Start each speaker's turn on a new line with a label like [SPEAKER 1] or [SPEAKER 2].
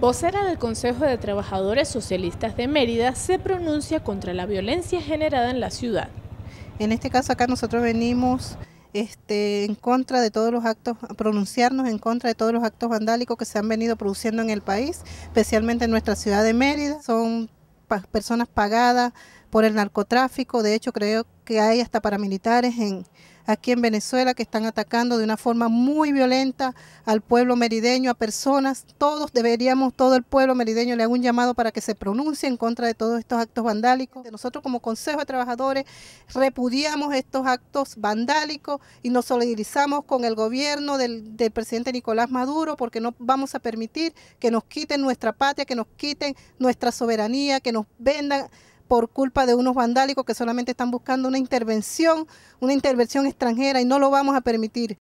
[SPEAKER 1] Vocera del Consejo de Trabajadores Socialistas de Mérida se pronuncia contra la
[SPEAKER 2] violencia generada en la ciudad. En este caso acá nosotros venimos este, en contra de todos los actos, pronunciarnos en contra de todos los actos vandálicos que se han venido produciendo en el país, especialmente en nuestra ciudad de Mérida. Son personas pagadas, por el narcotráfico. De hecho, creo que hay hasta paramilitares en, aquí en Venezuela que están atacando de una forma muy violenta al pueblo merideño, a personas. Todos deberíamos, todo el pueblo merideño le hago un llamado para que se pronuncie en contra de todos estos actos vandálicos. Nosotros como Consejo de Trabajadores repudiamos estos actos vandálicos y nos solidarizamos con el gobierno del, del presidente Nicolás Maduro porque no vamos a permitir que nos quiten nuestra patria, que nos quiten nuestra soberanía, que nos vendan por culpa de unos vandálicos que solamente están buscando una intervención, una intervención extranjera y no lo vamos a permitir.